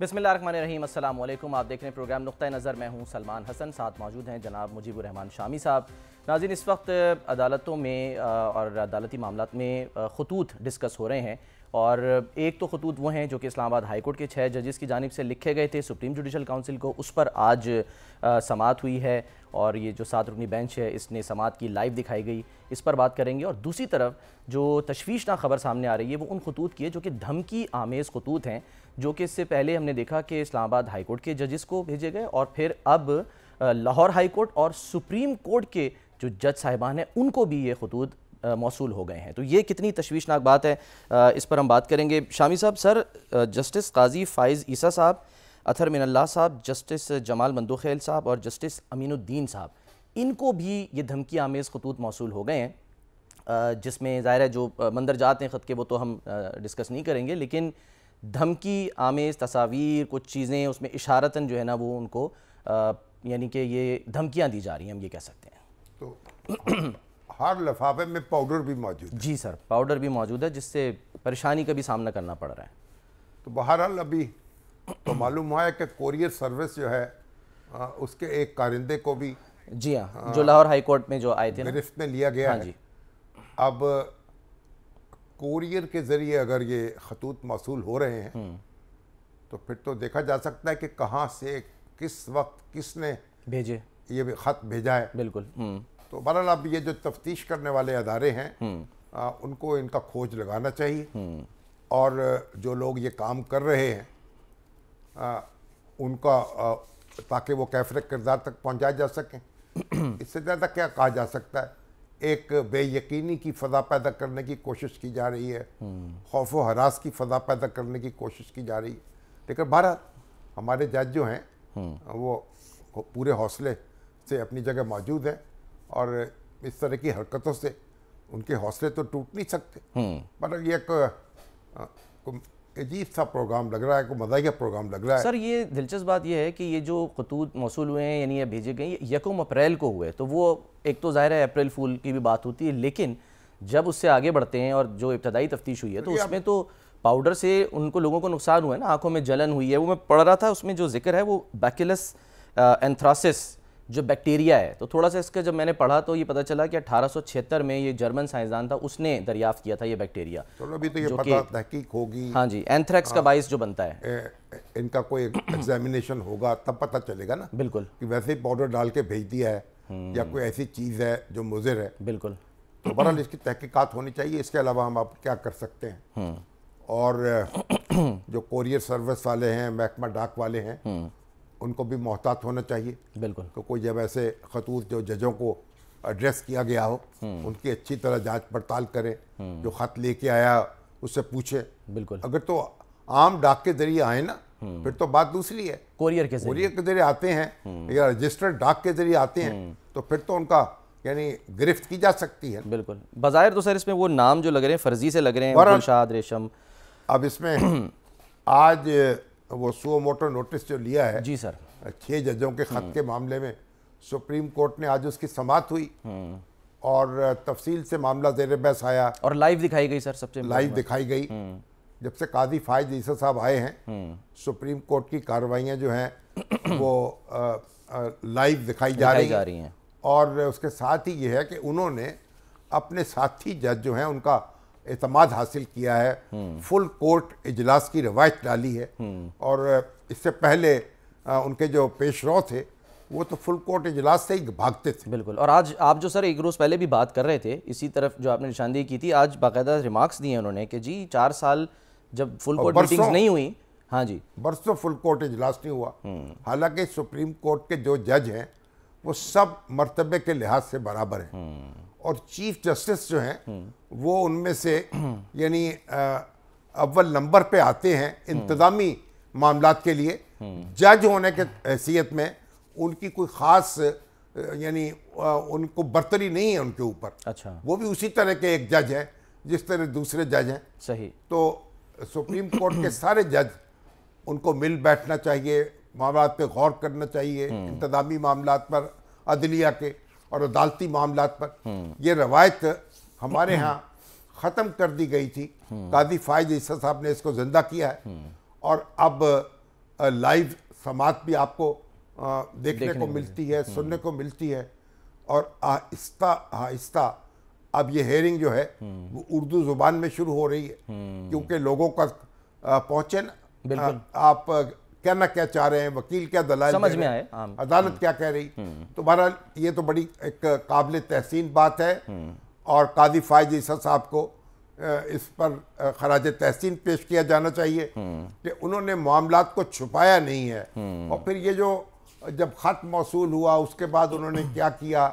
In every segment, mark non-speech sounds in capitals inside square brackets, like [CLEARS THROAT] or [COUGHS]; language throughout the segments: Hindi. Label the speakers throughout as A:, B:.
A: बिसमिल रहीम अस्सलाम आप देख रहे हैं प्रोग्राम नुक़ नज़र मैं हूँ सलमान हसन साथ मौजूद हैं जनाब मुजीबरहमान शामी साहब नाजिन इस वक्त अदालतों में और अदालती मामला में खतूत डिस्कस हो रहे हैं और एक तो खतूत वो हैं जो कि इस्लामाबाद हाईकोर्ट के छः जजेस की जानब से लिखे गए थे सुप्रीम जुडिशल काउंसिल को उस पर आज समात हुई है और ये जो सात रुकनी बेंच है इसने समात की लाइव दिखाई गई इस पर बात करेंगे और दूसरी तरफ जो तशवीशनाक खबर सामने आ रही है वो उन खतूत की है जो कि धमकी आमेज़ खतूत हैं जो कि इससे पहले हमने देखा कि इस्लामाबाद हाईकोर्ट के जजेस को भेजे गए और फिर अब लाहौर हाईकोर्ट और सुप्रीम कोर्ट के जो जज साहिबान हैं उनको भी ये खतूत मौसू हो गए हैं तो ये कितनी तशवीशनाक बात है इस पर हम बात करेंगे शामी साहब सर जस्टिस काजी फ़ाइज़ ईसा साहब अथर मिनल्ला साहब जस्टिस जमाल मंदोखेल साहब और जस्टिस अमीनुद्दीन साहब इनको भी ये धमकी आमेज़ खतूत मौसू हो गए हैं जिसमें ज़ाहिर है जो मंदरजात हैं ख़त के वो तो हम डिस्कस नहीं करेंगे लेकिन धमकी आमेज़ तस्वीर कुछ चीज़ें उसमें इशारता जो है ना वो उनको यानी कि ये धमकियाँ दी जा रही हैं हम ये कह सकते हैं तो हर लफाफे में पाउडर भी मौजूद है जी सर पाउडर भी मौजूद है जिससे परेशानी का भी सामना करना पड़ रहा है
B: तो बहरहाल अभी तो मालूम हुआ है कि कोरियर सर्विस जो है आ, उसके एक कारिंदे को भी जी हाँ जो लाहौर हाई कोर्ट में जो आए थे गिरफ्त में लिया गया हाँ जी अब कोरियर के ज़रिए अगर ये खतूत मौसू हो रहे हैं हम्म। तो फिर तो देखा जा सकता है कि कहाँ से किस वक्त किसने भेजे ये भी ख़त भेजा है बिल्कुल हम्म। तो बहरहाल अब ये जो तफ्तीश करने वाले अदारे हैं हम्म। आ, उनको इनका खोज लगाना चाहिए और जो लोग ये काम कर रहे हैं आ, उनका आ, ताकि वो कैफर किरदार तक पहुंचाया जा सके [CLEARS THROAT] इससे ज़्यादा क्या कहा जा सकता है एक बेयकीनी की फ़जा पैदा करने की कोशिश की जा रही है खौफ व हरास की फ़जा पैदा करने की कोशिश की जा रही है लेकिन बहर हमारे जज जो हैं वो पूरे हौसले से अपनी जगह मौजूद हैं और इस तरह की हरकतों से उनके हौसले तो टूट नहीं सकते हम्म। पर एक अजीब सा प्रोग्राम लग रहा है कोई मजाहिया प्रोग्राम लग रहा है सर
A: ये दिलचस्प बात यह है कि ये जो खतूत मौसू हुए हैं यानी ये भेजे गए यकम अप्रैल को हुए तो वो एक तो ज़ाहिर है अप्रैल फूल की भी बात होती है लेकिन जब उससे आगे बढ़ते हैं और जो इब्तदाई तफ्तीश हुई है तो उसमें तो पाउडर से उनको लोगों को नुकसान हुआ है ना आंखों में जलन हुई है वो मैं पढ़ रहा था उसमें जो जिक्र है वो बैकिलस एंथ्रासिस जो बैक्टीरिया है तो थोड़ा सा इसका जब मैंने पढ़ा तो ये पता चला कि अठारह में ये जर्मन साइंसदान था उसने दरियाफ्त किया था ये बैक्टीरिया चलो अभी तो ये पता तहकीक होगी हाँ जी एंथ्रेक्स हाँ, का बाइस जो बनता है
B: ए, इनका कोई एग्जामिनेशन होगा तब पता चलेगा ना बिल्कुल कि वैसे ही पाउडर डाल के भेज दिया है या हम्म। कोई ऐसी चीज़ है जो मुजिर है बिल्कुल तो बहरहाल इसकी तहकीकत होनी चाहिए इसके अलावा हम आप क्या कर सकते हैं हम्म। और जो कोरियर सर्विस वाले हैं महकमा डाक वाले हैं हम्म। उनको भी मोहतात होना चाहिए बिल्कुल तो कोई जब ऐसे खतूत जो जजों को एड्रेस किया गया हो हम्म। उनकी अच्छी तरह जांच पड़ताल करें हम्म। जो ख़त लेके आया उससे पूछे बिल्कुल अगर तो आम डाक के जरिए आए ना हम्म। फिर तो बात दूसरी है कोरियर के कोरियर के जरिए आते हैं या रजिस्टर्ड डाक के जरिए आते हैं तो फिर तो उनका यानी गिरफ्त की जा सकती है बिल्कुल
A: बाजार तो सर इसमें वो नाम जो लग रहे हैं फर्जी से लग रहे हैं रेशम
B: अब इसमें [CLEARS THROAT] आज वो सुओ मोटो नोटिस जो लिया है जी सर छह जजों के खत हम्म। के मामले में सुप्रीम कोर्ट ने आज उसकी समाप्त हुई हम्म। और तफसील से मामला जेर बहस आया और लाइव दिखाई गई सर सबसे लाइव दिखाई गई हम्म। जब से काजी फायद ईसा साहब आए हैं सुप्रीम कोर्ट की कार्रवाइयाँ जो हैं वो लाइव दिखाई जा रही, जा रही हैं और उसके साथ ही ये है कि उन्होंने अपने साथी जज जो हैं उनका एतमाद हासिल किया है फुल कोर्ट इजलास की रवायत डाली है और इससे पहले उनके जो पेशरो थे वो तो फुल कोर्ट इजलास से ही भागते थे बिल्कुल और
A: आज आप जो सर एक रोज़ पहले भी बात कर रहे थे इसी तरफ जो आपने निशानदेही की थी आज बाकायदा रिमार्क्स दिए उन्होंने कि जी चार साल
B: जब फुल कोर्ट मीटिंग्स नहीं हुई हाँ जी बरसों फुल कोर्ट इजलास नहीं हुआ हम्म। हालांकि सुप्रीम कोर्ट के जो जज हैं वो सब मरतबे के लिहाज से बराबर हैं हम्म। और चीफ जस्टिस जो हैं हम्म। वो उनमें से यानी अव्वल नंबर पे आते हैं हम्म। इंतज़ामी मामला के लिए जज होने के हैसियत में उनकी कोई ख़ास यानी उनको बर्तरी नहीं है उनके ऊपर अच्छा वो भी उसी तरह के एक जज हैं जिस तरह दूसरे जज हैं सही तो सुप्रीम कोर्ट के सारे जज उनको मिल बैठना चाहिए मामला पर गौर करना चाहिए हम्म। इंतजामी मामला पर अदलिया के और अदालती मामला पर हम्म। यह रवायत हमारे हम्म। यहाँ ख़त्म कर दी गई थी काजी फायज ईसा साहब ने इसको ज़िंदा किया है और अब लाइव समात भी आपको देखने, देखने को मिलती है सुनने को मिलती है और आहिस्ता आहिस्ता अब ये हेयरिंग जो है वो उर्दू ज़ुबान में शुरू हो रही है क्योंकि लोगों का पहुँचे ना आप कहना क्या चाह रहे हैं वकील क्या दलाल समझ में आए हाँ। अदालत हम्म। क्या कह रही हम्म। तो बहरहाल ये तो बड़ी एक काबिल तहसीन बात है हम्म। और काजी फायज ईसा साहब को इस पर खराज तहसीन पेश किया जाना चाहिए कि उन्होंने मामला को छुपाया नहीं है और फिर ये जो जब ख़त मौसू हुआ उसके बाद उन्होंने क्या किया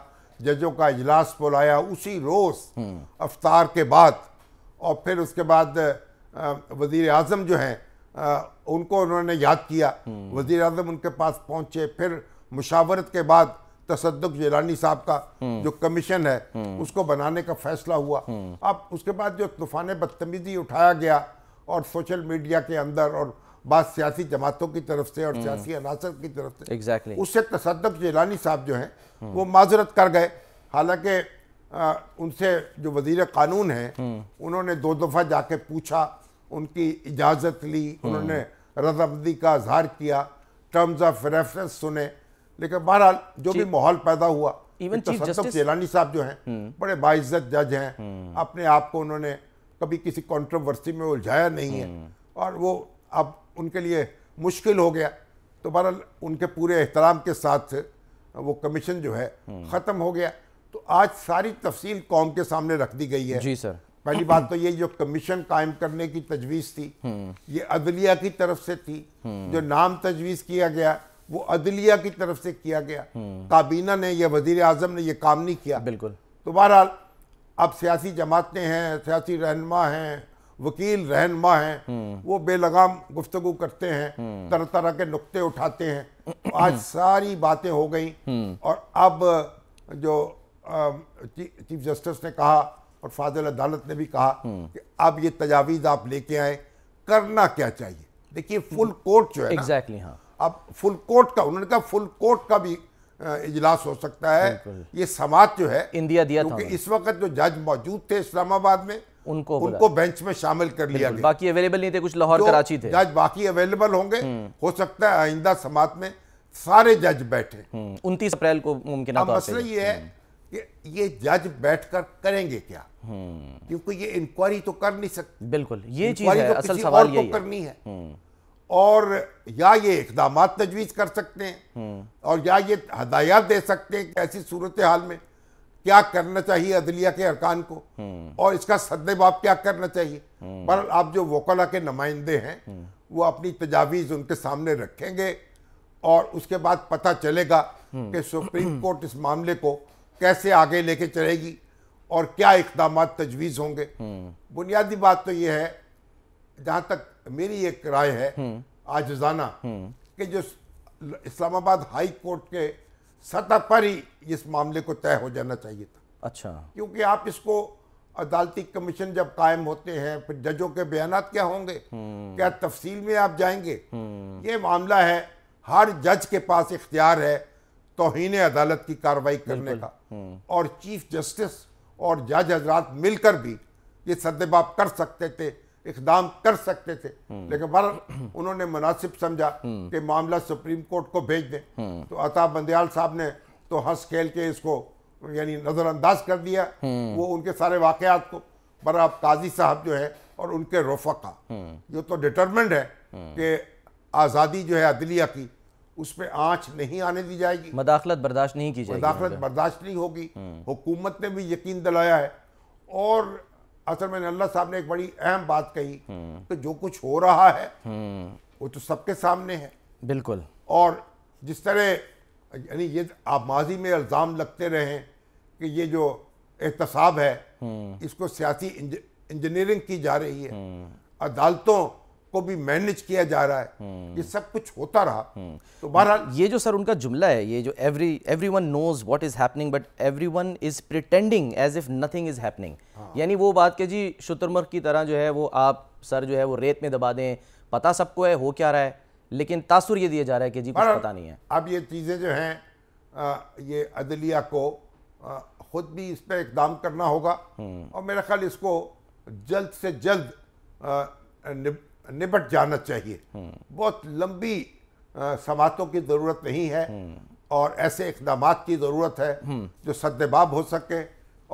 B: जजों का इजलास बुलाया उसी रोज़ अफतार के बाद और फिर उसके बाद वजीर अजम जो हैं आ, उनको उन्होंने याद किया हम्म। वजीर अजम उनके पास पहुंचे फिर मुशावरत के बाद तसदक जिलानी साहब का हम्म। जो कमीशन है हम्म। उसको बनाने का फैसला हुआ अब उसके बाद जो तूफान बदतमीजी उठाया गया और सोशल मीडिया के अंदर और बाद सियासी जमातों की तरफ से और सियासी अनासर की तरफ से exactly. उससे तसद जिलानी साहब जो हैं वो माजरत कर गए हालांकि उनसे जो वजीर कानून हैं उन्होंने दो दफ़ा जाके पूछा उनकी इजाज़त ली उन्होंने रदबंदी का इजहार किया टर्म्स ऑफ रेफरेंस सुने लेकिन बहरहाल जो भी माहौल पैदा हुआ इवन चीफ जस्टिस चेलानी साहब जो हैं हम्म। बड़े बाइज्जत जज हैं हम्म। अपने आप को उन्होंने कभी किसी कंट्रोवर्सी में उलझाया नहीं है हम्म। और वो अब उनके लिए मुश्किल हो गया तो बहरहाल उनके पूरे एहतराम के साथ वो कमीशन जो है ख़त्म हो गया तो आज सारी तफसील कौम के सामने रख दी गई है जी सर पहली बात तो ये जो कमीशन कायम करने की तजवीज़ थी ये अदलिया की तरफ से थी जो नाम तजवीज़ किया गया वो अदलिया की तरफ से किया गया काबीना ने या वजीर अजम ने यह काम नहीं किया बिल्कुल तो बहरहाल अब सियासी जमातें हैं सियासी रहनमा हैं वकील रहनमा हैं वो बेलगाम गुफ्तगु करते हैं तरह तरह के नुकते उठाते हैं तो आज सारी बातें हो गई और अब जो चीफ जस्टिस ने कहा और फाजल अदालत ने भी कहा कि अब ये तजावीज़ आप लेके आए करना क्या चाहिए देखिए फुल कोर्ट जो है
A: एग्जैक्टली हाँ
B: अब फुल कोर्ट का उन्होंने कहा फुल कोर्ट का भी इजलास हो सकता है ये समाज जो है इंडिया दिया था इस वक्त जो जज मौजूद थे इस्लामाबाद में उनको उनको बेंच में शामिल कर लिया गया
A: बाकी अवेलेबल नहीं थे कुछ लाहौर कराची थे
B: जज बाकी अवेलेबल होंगे हम्म। हो सकता है आइंदा समाज में सारे जज बैठे हम्म, उनतीस अप्रैल को मुमकिन मसला ये हम्म। है ये ये जज बैठकर करेंगे क्या हम्म। क्योंकि ये इंक्वायरी तो कर नहीं सकते बिल्कुल ये चीज है, तो असल सवाल ये करनी है हम्म। और या ये इकदाम तजवीज कर सकते हैं हम्म। और या ये हदायत दे सकते हैं कि ऐसी सूरत हाल में क्या करना चाहिए अदलिया के अरकान
C: को और
B: इसका सदबाब क्या करना चाहिए पर आप जो वकला के नुमाइंदे हैं वो अपनी तजावीज़ उनके सामने रखेंगे और उसके बाद पता चलेगा कि सुप्रीम कोर्ट इस मामले को कैसे आगे लेके चलेगी और क्या इकदाम तजवीज़ होंगे बुनियादी बात तो ये है जहाँ तक मेरी एक राय है आजाना कि जो इस्लामाबाद हाई कोर्ट के सतह पर ही इस मामले को तय हो जाना चाहिए था अच्छा क्योंकि आप इसको अदालती कमीशन जब कायम होते हैं फिर जजों के बयान क्या होंगे क्या तफसील में आप जाएंगे ये मामला है हर जज के पास इख्तियार है तोहन अदालत की कार्रवाई करने का हम्म। और चीफ जस्टिस और जज हजरात मिलकर भी ये सदबाब कर सकते थे इकदाम कर सकते थे हम्म। लेकिन बहर उन्होंने मुनासिब समझा हम्म। कि मामला सुप्रीम कोर्ट को भेज दें तो अता बंदयाल साहब ने तो हंस खेल के इसको यानी नज़रअंदाज कर दिया वो उनके सारे वाकयात को बर अब काजी साहब जो है और उनके का ये तो डिटर्मेंट है कि आज़ादी जो है अदलिया की उस पर आँच नहीं आने दी जाएगी मदाखलत बर्दाश्त नहीं की जाएगी मदाखलत बर्दाश्त नहीं होगी हम्म। हुकूमत ने भी यकीन दिलाया है और असल में अल्लाह साहब ने एक बड़ी अहम बात कही हम्म। कि जो कुछ हो रहा है हम्म। वो तो सबके सामने है बिल्कुल और जिस तरह यानी ये आप माजी में इल्ज़ाम लगते रहे कि ये जो एहतसाब है इसको सियासी इंजीनियरिंग की जा रही है अदालतों को भी मैनेज किया जा रहा है हम्म। ये सब कुछ होता रहा हम्म। तो बहरहाल ये जो सर उनका
A: जुमला है ये जो every everyone knows what is happening but everyone is pretending as if nothing is happening यानी वो बात के जी शुतुरमुर्ग की तरह जो है वो आप सर जो है वो रेत में दबा दें पता सबको है हो क्या रहा है लेकिन तासुर ये दिया जा रहा है कि जी कुछ पता नहीं है
B: अब ये चीज़ें जो हैं ये अदलिया को आ, खुद भी इस पर इकदाम करना होगा हम्म। और मेरा ख्याल इसको जल्द से जल्द आ, निपट जाना चाहिए हम्म। बहुत लंबी समातों की ज़रूरत नहीं है हम्म। और ऐसे इकदाम की ज़रूरत है हम्म। जो सदबाब हो सके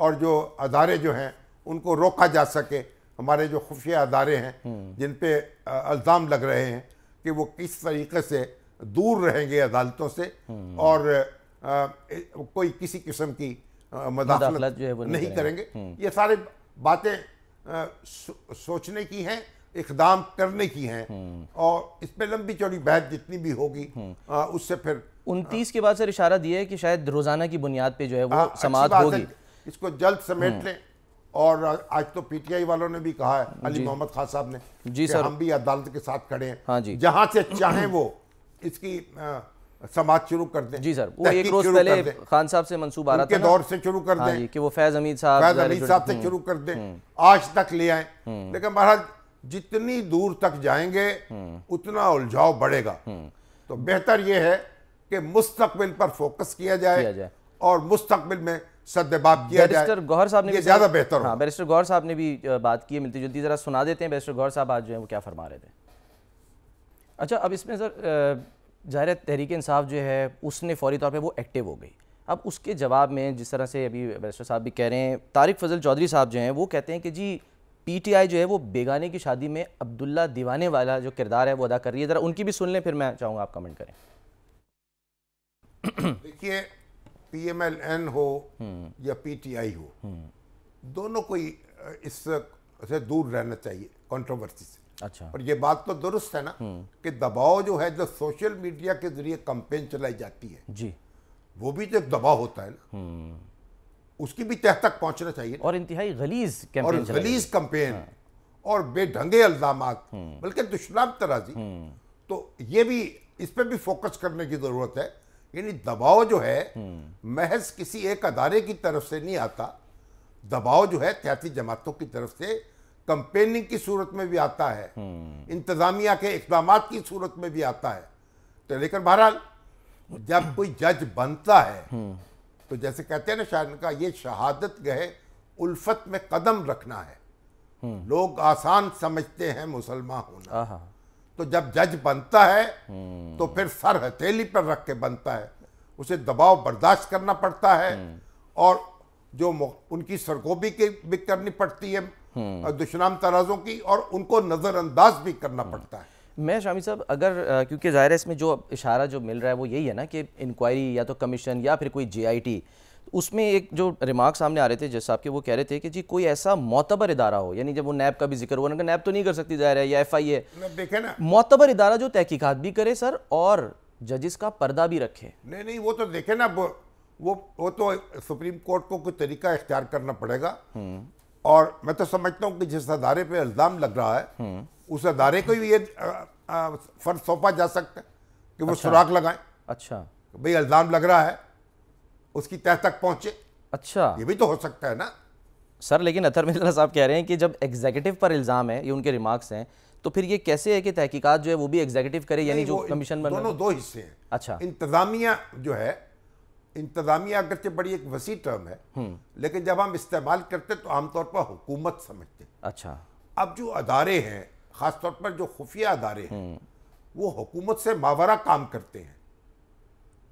B: और जो अदारे जो हैं उनको रोका जा सके हमारे जो खुफिया अदारे हैं जिन पे अल्ज़ाम लग रहे हैं कि वो किस तरीके से दूर रहेंगे अदालतों से और आ, कोई किसी किस्म की मदाखलत नहीं करेंगे ये सारे बातें सो, सोचने की हैं इकदाम करने की हैं हम्म। और इस पर लंबी चौड़ी बहस जितनी भी होगी हम्म। उससे फिर
A: उनतीस के बाद सर इशारा दिया है कि शायद रोजाना की बुनियाद पर जो है वो हाँ, समाप्त होगी
B: इसको जल्द समेट हम्म। लें और आज तो पीटीआई वालों ने भी कहा है अली मोहम्मद खान साहब ने जी सर हम भी अदालत के साथ खड़े हैं हाँ जी जहां से चाहे वो इसकी समाज शुरू कर दें जी सर वो एक रोज पहले खान साहब से मंसूब आ रहा था दौर से शुरू कर हाँ दें कि वो फैज अमीद साहब फैज अमीद साहब से शुरू कर दें आज तक ले आए लेकिन महाराज जितनी दूर तक जाएंगे उतना उलझाव बढ़ेगा तो बेहतर यह है कि मुस्तकबिल पर फोकस किया जाए, किया जाए। और मुस्तकबिल में किया साहब ने ज्यादा बेहतर हाँ
A: बैरिस्टर साहब ने भी बात की मिलती जुलती जरा सुना देते हैं बैरिस्टर साहब आज जो है वो क्या फरमा रहे थे अच्छा अब इसमें सर ज़ाहिर तहरीक इंसाफ जो है उसने फौरी तौर पर वो एक्टिव हो गई अब उसके जवाब में जिस तरह से अभी बैरिस्टर साहब भी कह रहे हैं तारिक फजल चौधरी साहब जो हैं वो कहते हैं कि जी पीटीआई जो है वो बेगाने की शादी में अब्दुल्ला दीवाने वाला जो किरदार है वो अदा कर रही है ज़रा उनकी भी सुन लें फिर मैं चाहूँगा आप कमेंट करें
B: [CLEARS THROAT] देखिए पीएमएलएन हो हम्म। या पीटीआई हो हम्म। दोनों को इस से दूर रहना चाहिए कंट्रोवर्सी से अच्छा और ये बात तो दुरुस्त है ना हम्म। कि दबाव जो है जो सोशल मीडिया के जरिए कंपेन चलाई जाती है जी वो भी तो एक दबाव होता है
C: ना
B: उसकी भी तह तक पहुंचना चाहिए और इंतहाई गलीज और गलीज कंपेन हाँ। और बेढंगे इल्ज़ाम हम्म। बल्कि दुशनाम तराजी हम्म। तो ये भी इस पर भी फोकस करने की ज़रूरत है यानी दबाव जो है हम्म। महज किसी एक अदारे की तरफ से नहीं आता दबाव जो है सियासी जमातों की तरफ से कंपेनिंग की सूरत में भी आता है इंतज़ामिया के इकदाम की सूरत में भी आता है तो लेकिन बहरहाल जब कोई जज बनता है तो जैसे कहते हैं ना शायर का ये शहादत गए उल्फत में कदम रखना है हम्म। लोग आसान समझते हैं मुसलमान होना तो जब जज बनता है हम्म। तो फिर सर हथेली पर रख के बनता है उसे दबाव बर्दाश्त करना पड़ता है हम्म। और जो उनकी सरगोबी की भी करनी पड़ती है दुशनाम तराजों की और उनको नज़रअंदाज भी करना पड़ता है
A: मैं शामी साहब अगर क्योंकि ज़ाहिर है इसमें जो इशारा जो मिल रहा है वो यही है ना कि इंक्वायरी या तो कमीशन या फिर कोई जे तो उसमें एक जो रिमार्क सामने आ रहे थे जिस साहब के वो कह रहे थे कि जी कोई ऐसा मोतबर इदारा हो यानी जब वो नैब का भी जिक्र हुआ नैब तो नहीं कर सकती जाहिर है या एफ आई ए
B: देखे ना मोतबर इदारा जो तहकीकत भी करे सर और जजिस का पर्दा भी रखे नहीं नहीं वो तो देखे ना वो वो तो सुप्रीम कोर्ट को कोई तरीका इख्तियार करना पड़ेगा हम्म। और मैं तो समझता हूँ कि जिस अदारे पर इल्ज़ाम लग रहा है हम्म। उस अदारे को भी ये फर्ज सौंपा जा सकता है कि वो अच्छा। सुराख लगाएं अच्छा भाई इल्ज़ाम लग रहा है उसकी तह तक पहुंचे अच्छा ये भी तो हो सकता है ना
A: सर लेकिन अतर मिल्ला साहब कह रहे हैं कि जब एग्जीक्यूटिव पर इल्ज़ाम है ये उनके रिमार्क्स हैं तो फिर ये कैसे है कि तहकीकात जो है वो भी एग्जीक्यूटिव करे यानी जो कमीशन बन दोनों दो हिस्से हैं अच्छा
B: इंतज़ामिया जो है इंतज़ामिया अगर से बड़ी एक वसी टर्म है हम्म। लेकिन जब हम इस्तेमाल करते तो आमतौर पर हुकूमत समझते अच्छा अब जो अदारे हैं ख़ासतौर पर जो खुफिया अदारे हैं हम्म। वो हुकूमत से मावरा काम करते हैं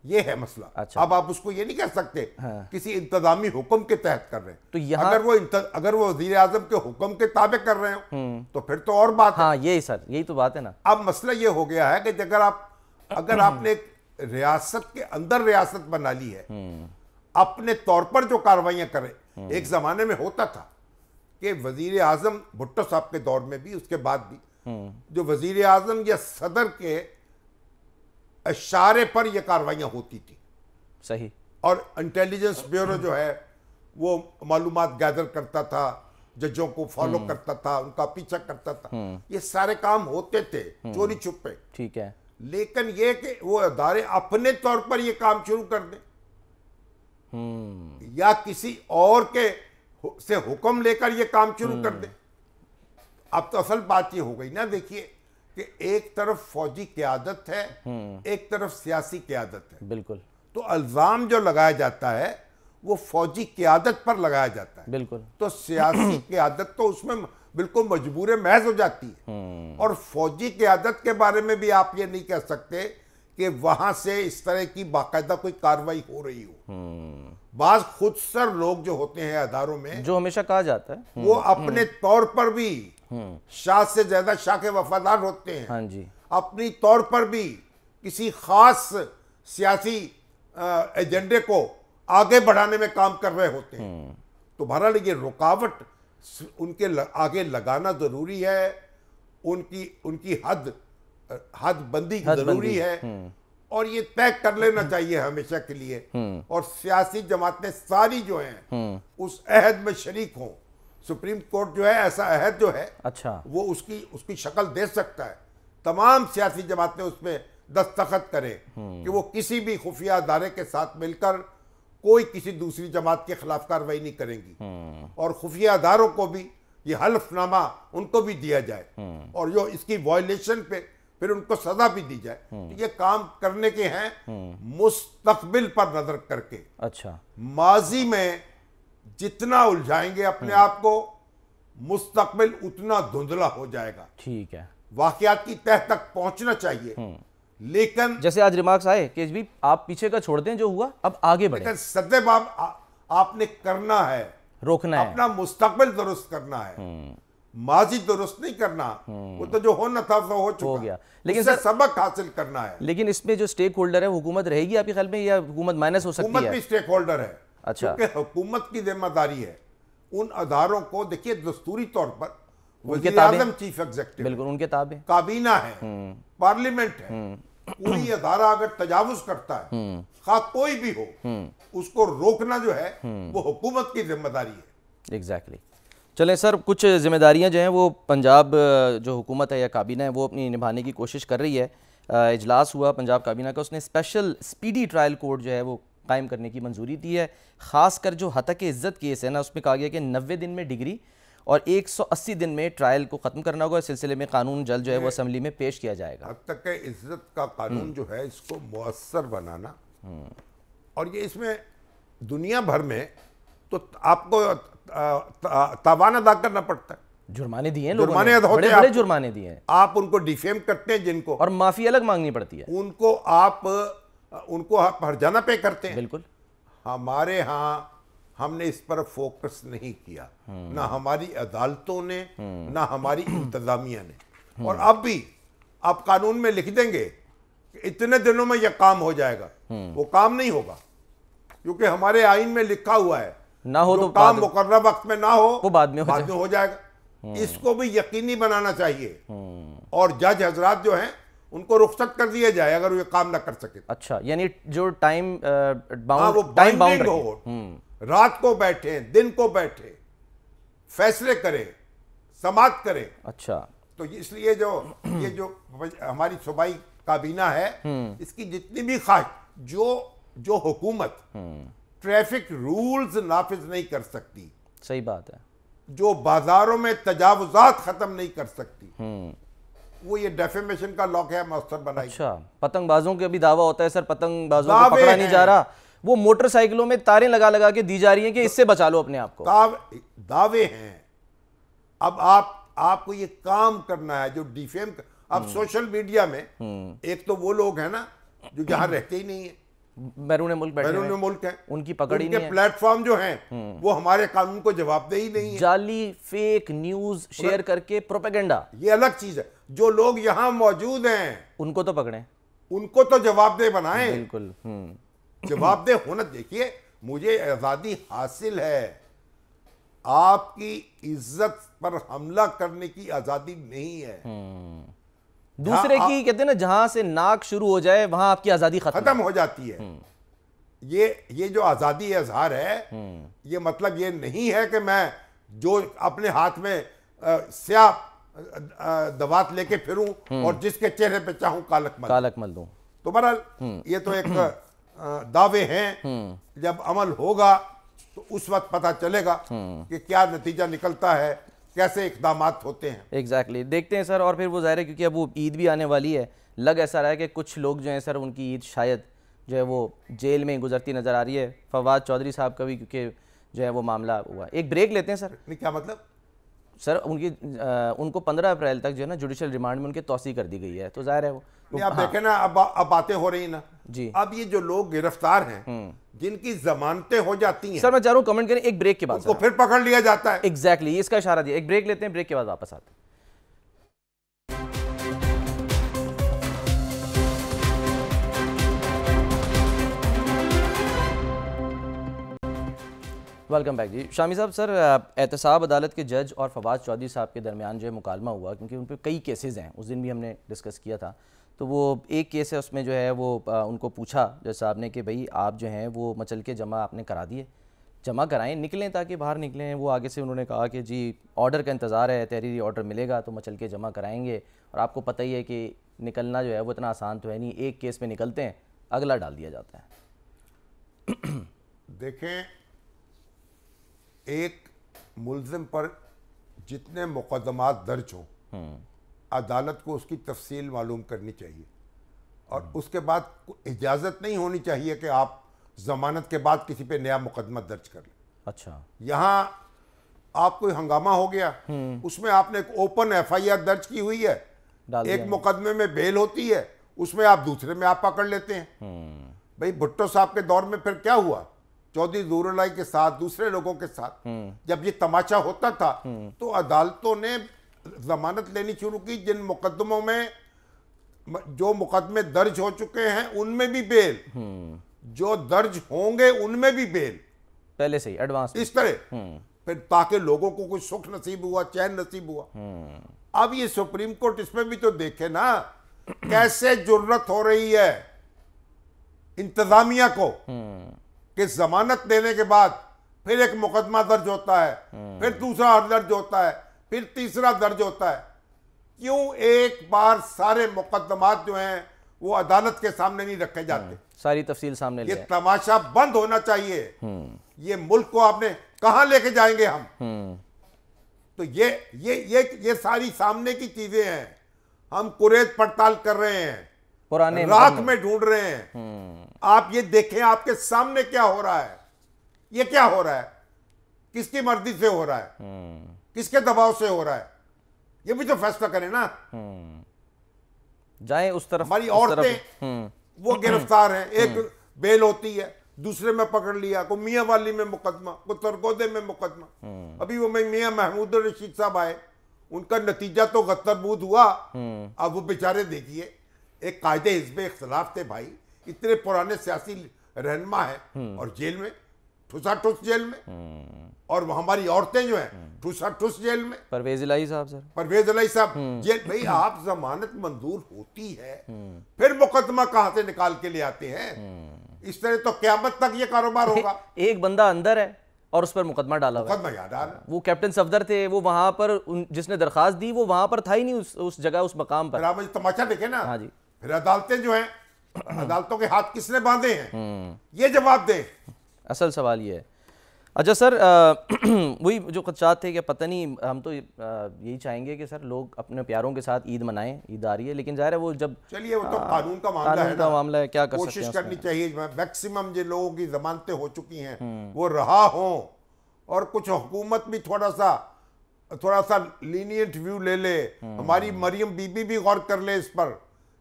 B: ये है मसला अच्छा। अब आप उसको ये नहीं कह सकते हाँ। किसी इंतजामी हुक्म के तहत कर रहे हैं तो यहां... अगर वो अगर वो वजीर आजम के हुक्म के ताबे कर रहे हो हम्म। तो फिर तो और बात हाँ, यही सर यही तो बात है ना अब मसला ये हो गया है कि अगर आप अगर आपने रियासत के अंदर रियासत बना ली है हम्म। अपने तौर पर जो कार्रवाइयां करें एक जमाने में होता था कि वजीर आजम भुट्टो साहब के दौर में भी उसके बाद भी हम्म। जो वजीर आजम या सदर के इशारे पर यह कार्रवाई होती थी सही और इंटेलिजेंस ब्यूरो जो है वो मालूम गैदर करता था जजों को फॉलो हम्म। करता था उनका पीछा करता था हम्म। ये सारे काम होते थे चोरी छुपे ठीक है लेकिन ये कि वो अदारे अपने तौर पर ये काम शुरू कर दें या किसी और के से हुक्म लेकर ये काम शुरू कर हम्म। दे अब तो असल बात ये हो गई ना देखिए कि एक तरफ फौजी क्यादत है हम्म। एक तरफ सियासी क्यादत है बिल्कुल तो अल्जाम जो लगाया जाता है वो फौजी क्यादत पर लगाया जाता है बिल्कुल तो सियासी क्यादत तो उसमें बिल्कुल मजबूर महज हो जाती है हम्म। और फौजी क्यादत के बारे में भी आप ये नहीं कह सकते कि वहां से इस तरह की बाकायदा कोई कार्रवाई हो रही हो हम्म। बाज खुद सर लोग जो होते हैं अदारों में जो हमेशा कहा जाता है वो हम्म। अपने हम्म। तौर पर भी शाह से ज्यादा शाह के वफादार होते हैं हाँ जी अपनी तौर पर भी किसी खास सियासी एजेंडे को आगे बढ़ाने में काम कर रहे होते हैं तो बहरहाल ये रुकावट उनके आगे लगाना ज़रूरी है उनकी उनकी हद हदबंदी जरूरी है हम्म। और ये तय कर लेना हम्म। चाहिए हमेशा के लिए हम्म। और सियासी जमातें सारी जो हैं उस अहद में शरीक हों सुप्रीम कोर्ट जो है ऐसा अहद जो है अच्छा वो उसकी उसकी शक्ल दे सकता है तमाम सियासी जमातें उसमें दस्तखत करें कि वो किसी भी खुफिया अदारे के साथ मिलकर कोई किसी दूसरी जमात के खिलाफ कार्रवाई नहीं
C: करेंगी
B: और खुफिया अदारों को भी ये हल्फनामा उनको भी दिया जाए और जो इसकी वॉयलेशन पे फिर उनको सजा भी दी जाए तो ये काम करने के हैं मुस्तकबिल पर नजर करके अच्छा माजी में जितना उलझाएंगे अपने आप को मुस्तकबिल उतना धुंधला हो जाएगा ठीक है वाकियात की तह तक पहुंचना चाहिए हम्म। लेकिन जैसे आज रिमार्क्स आए कि आप पीछे का छोड़ दें जो हुआ अब आगे बढ़े सदैव आपने करना है रोकना है अपना मुस्तकबिल दुरुस्त करना है हम्म। माजी दुरुस्त नहीं करना हाँ। वो तो जो होना था वो हो चुका हो गया लेकिन सर, सबक हासिल करना है लेकिन इसमें जो स्टेक होल्डर है हुकूमत
A: रहेगी आपके ख्याल में या हुकूमत माइनस हो सकती है भी स्टेक होल्डर है
B: अच्छा क्योंकि हुकूमत की जिम्मेदारी है उन अदारों को देखिए दस्तूरी तौर पर वजीम चीफ एग्जेक्टिव बिल्कुल उनके ताबे काबीना है पार्लियामेंट हम्म। है कोई हम्म। अदारा अगर तजावुज करता है हम्म। खा कोई भी हो उसको रोकना जो है वो हुकूमत की जिम्मेदारी है
A: एग्जैक्टली चलें सर कुछ ज़िम्मेदारियाँ जो हैं वो पंजाब जो हुकूमत है या काबीना है वो अपनी निभाने की कोशिश कर रही है इजलास हुआ पंजाब काबीना का उसने स्पेशल स्पीडी ट्रायल कोर्ट जो है वो कायम करने की मंजूरी दी है ख़ास कर जो हतक इज़्ज़त केस है ना उसमें कहा गया कि नबे दिन में डिग्री और 180 दिन में ट्रायल को ख़त्म करना होगा इस सिलसिले में कानून जल्द जो है वो असम्बली
B: में पेश किया जाएगा हतक इज़्ज़त का कानून हम्म। जो है इसको मौसर बनाना हम्म। और ये इसमें दुनिया भर में तो आपको तवाना अदा करना पड़ता है जुर्माने दिए जुर्माने तो होते हैं जुर्माने दिए हैं आप उनको डिफेम करते हैं जिनको और माफी अलग मांगनी पड़ती है उनको आप उनको आप हरजाना पे करते हैं बिल्कुल हमारे यहाँ हमने इस पर फोकस नहीं किया हम्म। ना हमारी अदालतों ने हम्म। ना हमारी इंतजामिया ने हम्म। और अब भी आप कानून में लिख देंगे इतने दिनों में यह काम हो जाएगा वो काम नहीं होगा क्योंकि हमारे आइन में लिखा हुआ है ना हो तो काम मुकर वक्त में ना हो वो बाद में हो बाद में हो जाएगा हम्म। इसको भी यकीनी बनाना चाहिए हम्म। और जज हजरात जो हैं उनको रुखसत कर दिया जाए अगर ये काम ना कर सके अच्छा यानी जो टाइम बाउंड टाइम बाउंड हो हम्म। रात को बैठे दिन को बैठे फैसले करें समाप्त करें अच्छा तो इसलिए जो ये जो हमारी सूबाई काबीना है इसकी जितनी भी ख्वाहिश जो जो हुकूमत ट्रैफिक रूल्स नाफिज नहीं कर सकती सही बात है जो बाजारों में तजावजात खत्म नहीं कर सकती
C: हम्म।
B: वो ये डेफेमेशन का लॉक है मास्टर बनाई
A: अच्छा पतंगबाजों के अभी दावा होता है सर पतंगबाजों को पकड़ा नहीं जा रहा वो मोटरसाइकिलों में तारें लगा लगा के दी जा रही हैं कि इससे बचा लो अपने आप को
B: दावे, दावे हैं अब आप आपको ये काम करना है जो डिफेम अब सोशल हम्म। मीडिया में हम्म। एक तो वो लोग हैं ना जो जहां रहते ही नहीं है बैरून मुल्क बैरून मुल्क है उनकी पकड़ी ही नहीं प्लेटफॉर्म जो है हम्म। वो हमारे कानून को जवाब दे ही नहीं जाली फेक न्यूज शेयर करके प्रोपेगेंडा ये अलग चीज है जो लोग यहाँ मौजूद हैं उनको तो पकड़े उनको तो जवाबदेह बनाए बिल्कुल हम्म। जवाबदेह होना देखिए मुझे आज़ादी हासिल है आपकी इज्जत पर हमला करने की आज़ादी नहीं है हम्म।
C: दूसरे हाँ, की हाँ।
B: कहते हैं ना जहां से नाक शुरू हो जाए वहां आपकी आजादी खत्म हो जाती है हम्म। ये ये जो आजादी इजहार है हम्म। ये मतलब ये नहीं है कि मैं जो अपने हाथ में स्या दवात लेके फिरूं हम्म। और जिसके चेहरे पे चाहूं कालक मल कालक मल दूं तो बहरहाल ये तो एक दावे हैं जब अमल होगा तो उस वक्त पता चलेगा कि क्या नतीजा निकलता है कैसे इकदाम होते हैं
A: एग्जैक्टली exactly. देखते हैं सर और फिर वो ज़ाहिर है क्योंकि अब वो ईद भी आने वाली है लग ऐसा रहा है कि कुछ लोग जो हैं सर उनकी ईद शायद जो है वो जेल में गुजरती नज़र आ रही है फवाद चौधरी साहब का भी क्योंकि जो है वो मामला हुआ एक ब्रेक लेते हैं
B: सर क्या मतलब
A: सर उनकी आ, उनको 15 अप्रैल तक जो है ना जुडिशल रिमांड में उनकी
B: तोसी कर दी गई है तो जाहिर है वो तो, आप हाँ। देखें ना अब अब बातें हो रही ना जी अब ये जो लोग गिरफ्तार हैं हम्म। जिनकी जमानतें हो जाती हैं सर मैं चाह रहा हूँ कमेंट करें एक ब्रेक के बाद उसको फिर पकड़ लिया
A: जाता है एग्जैक्टली exactly, इसका इशारा दिया एक ब्रेक लेते हैं ब्रेक के बाद वापस आते हैं वेलकम बैक जी शामी साहब सर एहतसाब अदालत के जज और फवाद चौधरी साहब के दरमियान जो है मुकालमा हुआ क्योंकि उन पर कई केसेज हैं उस दिन भी हमने डिस्कस किया था तो वो एक केस है उसमें जो है वो आ, उनको पूछा जज साहब ने कि भाई आप जो हैं वो मचल के जमा आपने करा दिए जमा कराएं निकलें ताकि बाहर निकलें वो आगे से उन्होंने कहा कि जी ऑर्डर का इंतज़ार है तहरीरी ऑर्डर मिलेगा तो मचल के जमा कराएंगे और आपको पता ही है कि निकलना जो है वो इतना आसान तो है नहीं एक केस में निकलते हैं अगला डाल दिया जाता है
B: [COUGHS] देखें एक मुलम पर जितने मुकदमात दर्ज हों हम्म। अदालत को उसकी तफसील मालूम करनी चाहिए और हम्म। उसके बाद इजाज़त नहीं होनी चाहिए कि आप ज़मानत के बाद किसी पे नया मुकदमा दर्ज कर लें अच्छा यहाँ आप कोई हंगामा हो गया हम्म। उसमें आपने एक ओपन एफआईआर दर्ज की हुई है एक मुकदमे में बेल होती है उसमें आप दूसरे में आप पकड़ लेते हैं हम्म। भाई भुट्टो साहब के दौर में फिर क्या हुआ चौधरी दूरलाई के साथ दूसरे लोगों के साथ जब ये तमाचा होता था तो अदालतों ने ज़मानत लेनी शुरू की जिन मुकदमों में जो मुकदमे दर्ज हो चुके हैं उनमें भी बेल हम्म। जो दर्ज होंगे उनमें भी बेल पहले से ही एडवांस इस तरह हम्म। फिर ताकि लोगों को कुछ सुख नसीब हुआ चैन नसीब हुआ हम्म। अब ये सुप्रीम कोर्ट इसमें भी तो देखे ना कैसे जरूरत हो रही है इंतजामिया को कि जमानत देने के बाद फिर एक मुकदमा दर्ज होता है फिर दूसरा दर्ज होता है फिर तीसरा दर्ज होता है क्यों एक बार सारे मुकदमात जो हैं वो अदालत के सामने नहीं रखे जाते हम्म,
A: सारी तफसील सामने ये
B: तमाशा बंद होना चाहिए
C: हम्म।
B: ये मुल्क को आपने कहा लेके जाएंगे हम हम्म। तो ये ये ये ये सारी सामने की चीजें हैं हम कुरेद पड़ताल कर रहे हैं पुराने राख में ढूंढ रहे हैं आप ये देखें आपके सामने क्या हो रहा है ये क्या हो रहा है किसकी मर्जी से हो रहा
C: है
B: किसके दबाव से हो रहा है ये भी तो फैसला करें ना
C: हम्म।
B: जाए उस तरफ हमारी औरतें
C: हम्म। वो गिरफ्तार हैं एक हम्म।
B: बेल होती है दूसरे में पकड़ लिया को मियाँ वाली में मुकदमा को तरगोदे में मुकदमा अभी वो मियाँ महमूद रशीद साहब आए उनका नतीजा तो गतरबूद हुआ
C: अब
B: वो बेचारे देखिए एक कायदे हिजब इख्तलाफ थे भाई इतने पुराने सियासी रहनमा है और जेल में ठुसा ठुस जेल में हम्म। और हमारी औरतें जो है हम्म। ठुसा ठुस जेल में
A: परवेज इलाई साहब सर
B: परवेज इलाई साहब हम्म। जेल भाई आप जमानत मंजूर होती है फिर मुकदमा कहां से निकाल के ले आते हैं इस तरह तो क्यामत तक ये कारोबार होगा [LAUGHS] एक बंदा अंदर है और उस पर मुकदमा डाला मुकदमा डाला
A: वो कैप्टन सफदर थे वो वहां पर उन, जिसने दरखास्त दी वो वहां पर था ही नहीं उस उस जगह उस मकाम पर आप
B: तमाचा देखे ना हाँ जी फिर अदालतें जो हैं [CLEARS THROAT] अदालतों के हाथ किसने बांधे हैं ये जवाब दे
A: असल सवाल ये है अच्छा सर [CLEARS THROAT] वही जो खदशात थे कि पता नहीं हम तो यही चाहेंगे कि सर लोग अपने प्यारों के साथ ईद मनाएं ईद आ रही है लेकिन जाहिर है वो जब चलिए वो तो
B: कानून का मामला है ना मामला है क्या कर कोशिश करनी चाहिए मैक्सिमम जो लोगों की जमानतें हो चुकी हैं हम्म। वो रहा हो और कुछ हुकूमत भी थोड़ा सा थोड़ा सा लीनियंट व्यू ले ले हम्म। हमारी मरियम बीबी भी गौर कर ले इस पर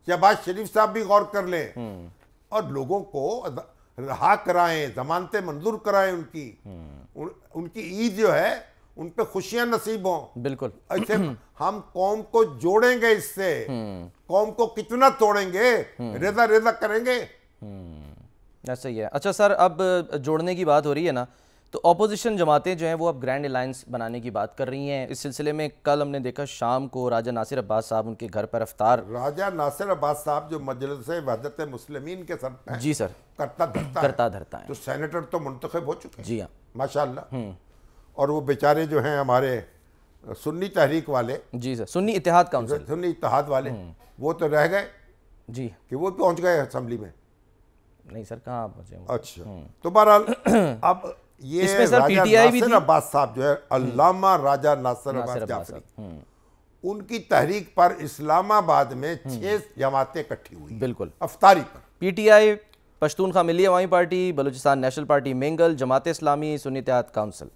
B: शहबाज शरीफ साहब भी गौर कर ले हम्म। और लोगों को रहा कराएं जमानतें मंजूर कराएं उनकी हम्म। उन, उनकी ईद जो है उन पे खुशियां नसीब हों बिल्कुल ऐसे अच्छा, हम कौम को जोड़ेंगे इससे हम्म। कौम को कितना तोड़ेंगे हम्म। रेजा रेजा करेंगे ऐसा ही
A: है अच्छा सर अब जोड़ने की बात हो रही है ना तो अपोजिशन जमातें जो हैं वो अब ग्रैंड अलायंस बनाने की बात कर रही हैं इस सिलसिले में कल हमने देखा शाम को राजा नासिर अब्बास साहब उनके घर पर अफ्तार
B: राजा नासिर अब्बास साहब जो मजलिस वहदत मुस्लिमीन के सर जी सर करता धरता करता धरता है तो सेनेटर तो मुंतखब हो चुके जी हाँ माशा हम्म। और वो बेचारे जो हैं हमारे सुन्नी तहरीक वाले जी सर सुन्नी इतिहाद काउंसिल सुन्नी इतिहाद वाले हम्म। वो तो रह गए जी कि वो पहुंच गए असम्बली में नहीं सर कहाँ पहुंचे अच्छा हम्म। तो बहरहाल [CLEARS THROAT] अब ये इसमें सर पीटीआई भी अब्बास साहब जो है हम्म। अल्लामा राजा नासर अब्बास जाफरी हम्म। उनकी तहरीक पर इस्लामाबाद में हम्म। छह जमातें इकट्ठी हुई बिल्कुल अफतारी पर PTI Pashtunkhwa Milli Awami
A: party Balochistan national party Mengal Jamaat Islami Sunni तहत काउंसिल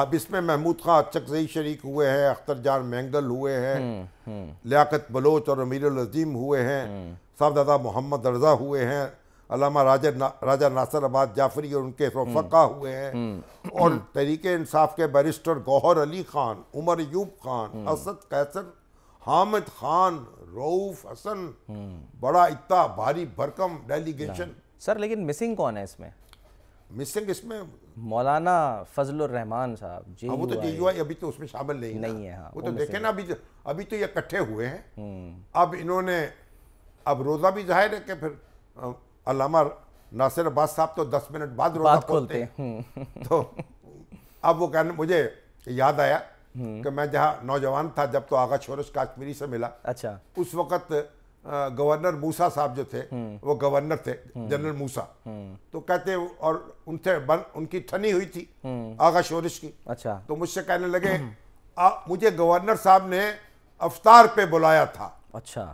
B: अब इसमें महमूद खां चकजई शरीक हुए हैं अख्तर जान मैंगल हुए हैं लियाकत बलोच और अमीर अजीम हुए हैं साहबदादा मोहम्मद रजा हुए हैं अलामा राजा ना, राजा नासर आबाद जाफरी और उनके रफ़ा हम्म। हुए हैं हम्म। और तहरीक इंसाफ के बैरिस्टर गौहर अली खान उमर यूब खान हम्म। असद कैसर हामिद खान रऊफ हसन बड़ा इतना भारी भरकम डेलीगेशन सर लेकिन मिसिंग
A: कौन है इसमें मिसिंग इसमें मौलाना फजलुर रहमान साहब जी हाँ, वो तो जे यू
B: अभी तो उसमें शामिल नहीं नहीं है हाँ, वो तो देखे ना अभी तो, अभी तो ये इकट्ठे हुए हैं अब इन्होंने अब रोज़ा भी जाहिर है कि फिर अलामा नासिर अब्बास साहब तो दस मिनट बाद रोजा खोलते हैं
C: हम्म।
B: तो अब वो कहने मुझे याद आया हम्म। कि मैं जहाँ नौजवान था जब तो आगा शोरस काश्मीरी से मिला अच्छा उस वक्त गवर्नर मूसा साहब जो थे हम्म। वो गवर्नर थे जनरल मूसा तो कहते और उनसे उनकी ठनी हुई थी आगा शोरिश की अच्छा तो मुझसे कहने लगे आ, मुझे गवर्नर साहब ने अवतार पे बुलाया था अच्छा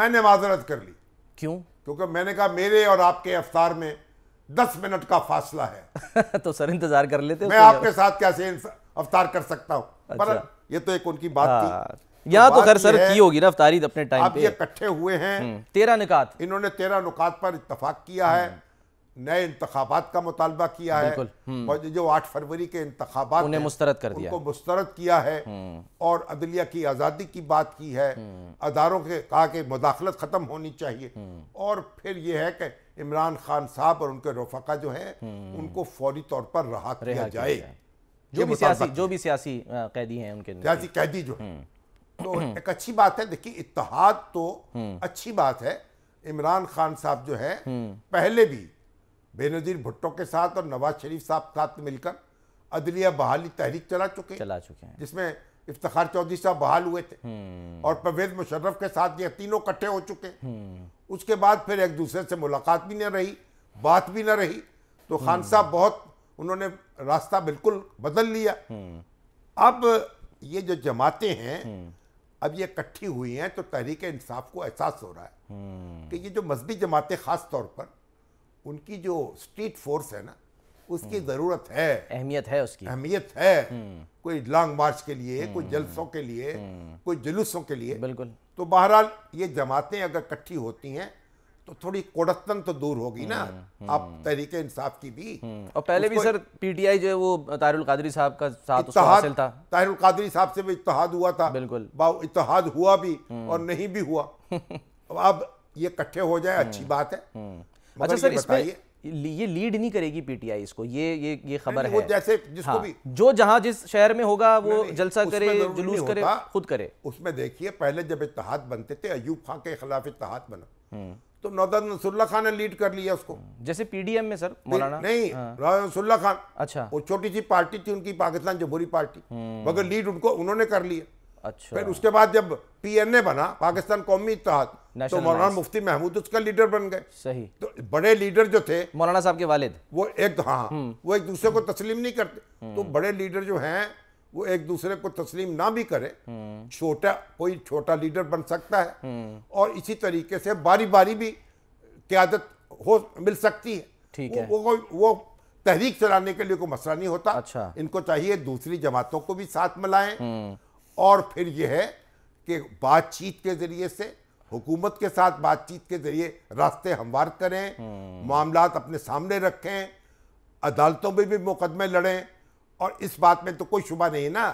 B: मैंने माजरत कर ली क्यों क्योंकि मैंने कहा मेरे और आपके अवतार में दस मिनट का फासला है [LAUGHS] तो सर इंतजार कर लेते मैं आपके साथ कैसे अवतार कर सकता हूँ अच्छा। ये तो एक उनकी बात थी हाँ। यहाँ तो, तो खैर सर की
A: होगी ना अफ्तारी अपने टाइम पे ये इकट्ठे
B: हुए हैं हम्म। तेरह निकात इन्होंने तेरह नुकात पर इतफाक किया है हम्म। नए इंतबात का मुतालबा किया है हम्म। और जो आठ फरवरी के इंतबात उन्हें मुस्तरद कर दिया उनको मुस्तरद किया है हम्म। और अदलिया की आज़ादी की बात की है हम्म। अदारों के कहा कि मुदाखलत ख़त्म होनी चाहिए और फिर यह है कि इमरान खान साहब और उनके रफका जो हैं उनको फौरी तौर पर रहा किया जाए जो भी सियासी जो भी सियासी कैदी हैं उनके सियासी कैदी जो है तो एक अच्छी बात है देखिए इतिहाद तो अच्छी बात है इमरान खान साहब जो है पहले भी बेनजीर भुट्टो के साथ और नवाज शरीफ साहब साथ मिलकर अदलिया बहाली तहरीक चला चुके चला चुके हैं जिसमें इफ्तार चौधरी साहब बहाल हुए थे हम्म। और परवेज मुशर्रफ के साथ ये तीनों इकट्ठे हो चुके
C: हम्म।
B: उसके बाद फिर एक दूसरे से मुलाकात भी न रही बात भी न रही तो खान हम्म। साहब बहुत उन्होंने रास्ता बिल्कुल बदल लिया अब ये जो जमातें हैं अब ये इकट्ठी हुई हैं तो तहरीक इंसाफ को एहसास हो रहा है कि ये जो मजहबी जमातें खास तौर पर उनकी जो स्ट्रीट फोर्स है ना उसकी हम्म। ज़रूरत है अहमियत है उसकी अहमियत है हम्म। कोई लॉन्ग मार्च के लिए हम्म। कोई जलसों के लिए कोई जुलूसों के लिए बिल्कुल तो बहरहाल ये जमातें अगर इकट्ठी होती हैं तो थोड़ी कोड़तन तो दूर होगी ना आप तरीके इंसाफ की भी और पहले भी
A: सर पीटीआई जो है वो तारुल कादरी साहब का साथ
B: हासिल था तारुल कादरी साहब से भी इतिहाद हुआ था बिल्कुल इतहाद हुआ भी और नहीं भी हुआ [LAUGHS] अब ये इकट्ठे हो जाए अच्छी बात है
C: अच्छा सर इसमें
A: ये लीड नहीं करेगी पीटीआई इसको ये ये ये खबर है जैसे जिसको हाँ, भी जो जहां जिस शहर
C: में होगा वो जलसा करे जुलूस करे खुद करे
B: उसमें देखिए पहले जब इतिहाद बनते थे अयूब खान के खिलाफ इतिहाद बना हम्म। तो नौदन नसुल्ला खान ने लीड कर लिया उसको हम्म। जैसे पीडीएम में सर मौलाना नहीं हाँ। नसुल्ला खान अच्छा वो छोटी सी पार्टी थी उनकी पाकिस्तान जमहूरी पार्टी हम्म। मगर लीड उनको उन्होंने कर लिया अच्छा फिर उसके बाद जब पीएनए बना पाकिस्तान कौमी इतिहाद तो मौलाना मुफ्ती महमूद उसका लीडर बन गए सही तो बड़े लीडर जो थे मौलाना साहब के वालिद वो एक हाँ हम्म। वो एक दूसरे को तस्लीम नहीं करते तो हम्म। बड़े लीडर जो हैं वो एक दूसरे को तस्लीम ना भी करे हम्म। छोटा कोई छोटा लीडर बन सकता है और इसी तरीके से बारी बारी भी क्यादत हो मिल सकती है ठीक है वो, वो, वो तहरीक चलाने के लिए कोई मसला नहीं होता अच्छा इनको चाहिए दूसरी जमातों को भी साथ मिलाएं और फिर यह है कि बातचीत के जरिए से हुकूमत के साथ बातचीत के जरिए रास्ते हमवार करें हम्म। मामला अपने सामने रखें अदालतों में भी मुकदमे लड़ें और इस बात में तो कोई शुबा नहीं ना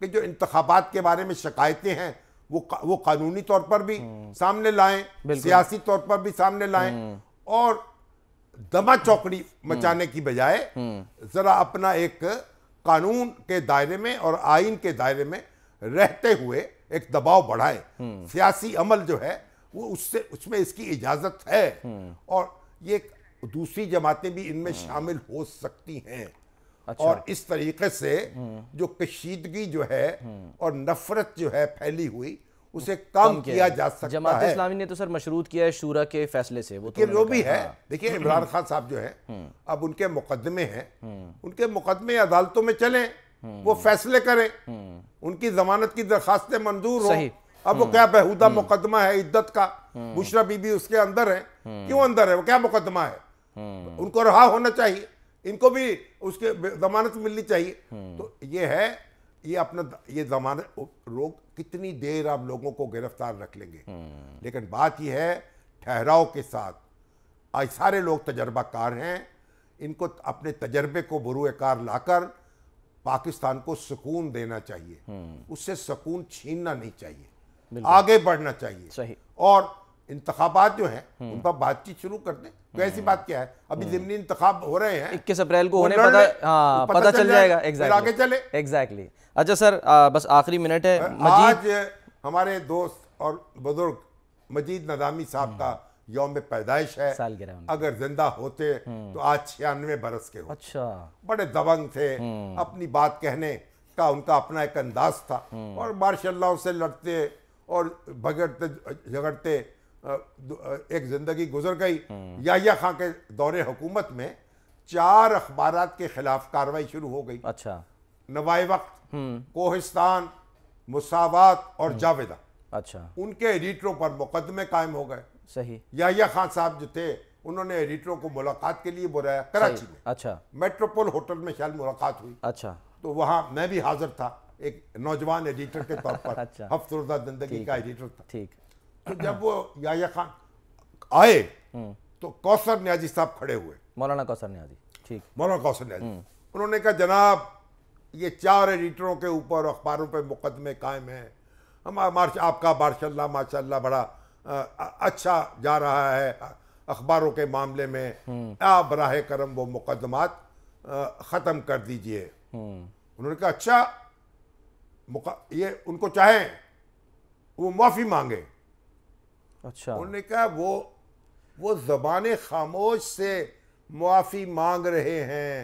B: कि जो इंतबात के बारे में शिकायतें हैं वो का, वो कानूनी तौर पर भी हम्म। सामने लाएं सियासी तौर पर भी सामने लाएं हम्म। और दमा चौकड़ी मचाने की बजाय जरा अपना एक कानून के दायरे में और आइन के दायरे में रहते हुए एक दबाव बढ़ाए सियासी अमल जो है वो उससे उसमें इसकी इजाजत है और ये दूसरी जमातें भी इनमें शामिल हो सकती हैं अच्छा। और इस तरीके से जो कशीदगी जो है और नफरत जो है फैली हुई उसे कम किया जा सकता जमात है इस्लामी
A: ने तो सर मशरूत किया है शूरा के फैसले से वो
B: तो जो भी है देखिए हाँ। इमरान खान साहब जो है हम्म। अब उनके मुकदमे हैं हम्म। उनके मुकदमे अदालतों में चले वो हम्म। फैसले करें उनकी जमानत की दरखास्तें मंजूर हों अब वो हम्म। क्या बेहूदा हम्म। मुकदमा है इद्दत का हम्म। बुशरा बीबी उसके अंदर है क्यों अंदर है वो क्या मुकदमा है उनको रहा होना चाहिए इनको भी उसके जमानत मिलनी चाहिए तो ये है ये अपना ये जमानत लोग कितनी देर आप लोगों को गिरफ्तार रख लेंगे लेकिन बात यह है ठहराव के साथ आज सारे लोग तजर्बाकार हैं इनको अपने तजर्बे को बरूकार लाकर पाकिस्तान को सुकून देना चाहिए उससे सुकून छीनना नहीं चाहिए आगे बढ़ना चाहिए सही और इंतबात जो है हम्म। उन पर बातचीत शुरू कर दें तो ऐसी हम्म। बात क्या है अभी हम्म। जिमनी इंतखब हो रहे हैं इक्कीस अप्रैल को होने हाँ, तो पता, चल जाएगा आगे चले
A: एग्जैक्टली अच्छा सर बस आखिरी मिनट है आज
B: हमारे दोस्त और बुजुर्ग मजीद नदामी साहब का योम पैदाइश है अगर जिंदा होते तो आज छियानवे बरस के हो अच्छा बड़े दबंग थे अपनी बात कहने का उनका अपना एक अंदाज था और मार्शाल्लाह से लड़ते और भगड़ते झगड़ते एक ज़िंदगी गुजर गई हम्म। या खां के दौरे हुकूमत में चार अखबार के खिलाफ कार्रवाई शुरू हो गई अच्छा नवाए वक्त हम्म। कोहिस्तान मुसावत और हम्म। जावेदा अच्छा उनके एडिटरों पर मुकदमे कायम हो गए सही या खान साहब जो थे उन्होंने एडिटरों को मुलाकात के लिए बुलाया कराची में अच्छा मेट्रोपोल होटल में शायद मुलाकात हुई अच्छा तो वहाँ मैं भी हाजिर था एक नौजवान एडिटर के तौर पर अच्छा। जिंदगी का एडिटर था ठीक तो जब वो याया खान आए हम्म। तो कौसर न्याजी साहब खड़े हुए मौलाना कौसर न्याजी ठीक मौलाना कौसर न्याजी हम्म। उन्होंने कहा जनाब ये चार एडिटरों के ऊपर अखबारों पर मुकदमे कायम हैं हमारा आपका मार्शाला माशा बड़ा आ, अच्छा जा रहा है अखबारों के मामले में हम्म। आप बरह करम वो मुकदमात ख़त्म कर दीजिए उन्होंने कहा अच्छा ये उनको चाहे वो माफ़ी मांगे अच्छा उन्होंने कहा वो वो जबान खामोश से मुआफ़ी मांग रहे हैं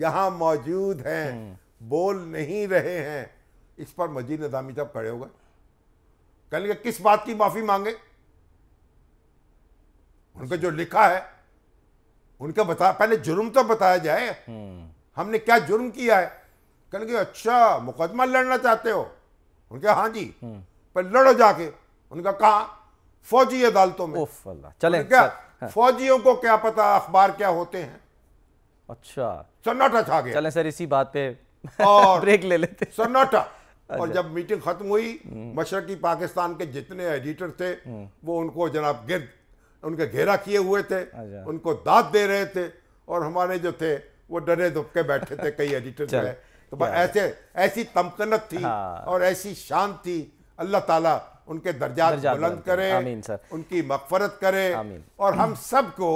B: यहाँ मौजूद हैं हम्म। बोल नहीं रहे हैं इस पर मजीद नदामी साहब खड़े हो गए कहेंगे किस बात की माफ़ी मांगे उनका जो लिखा है उनका बता पहले जुर्म तो बताया जाए हम्म। हमने क्या जुर्म किया है कहने के अच्छा मुकदमा लड़ना चाहते हो उनके हाँ जी हम्म। पर लड़ो जाके उनका कहा फौजी अदालतों में चले क्या हाँ। फौजियों को क्या पता अखबार क्या होते हैं
A: अच्छा सन्नाटा छा गया चले सर इसी बात पे और [LAUGHS] ब्रेक ले लेते
B: सन्नाटा और अच्छा। जब मीटिंग खत्म हुई हम्म। मशरकी पाकिस्तान के जितने एडिटर थे हम्म। वो उनको जनाब गिर उनके घेरा किए हुए थे अच्छा। उनको दाद दे रहे थे और हमारे जो थे वो डरे दुबके बैठे थे कई एडिटर जो है तो ऐसे ऐसी तमकनत थी हाँ। और ऐसी शान थी अल्लाह ताला उनके दर्जा बुलंद करे उनकी मकफरत करे और हम सबको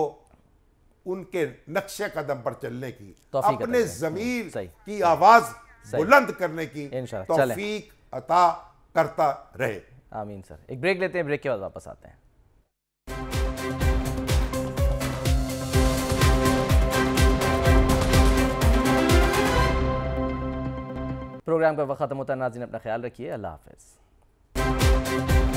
B: उनके नक्शे कदम पर चलने की अपने जमीर की आवाज बुलंद करने की तोफीक अता करता रहे आमीन
A: सर एक ब्रेक लेते हैं ब्रेक के बाद वापस आते हैं Το πρόγραμμα που θα σα δείξουμε είναι το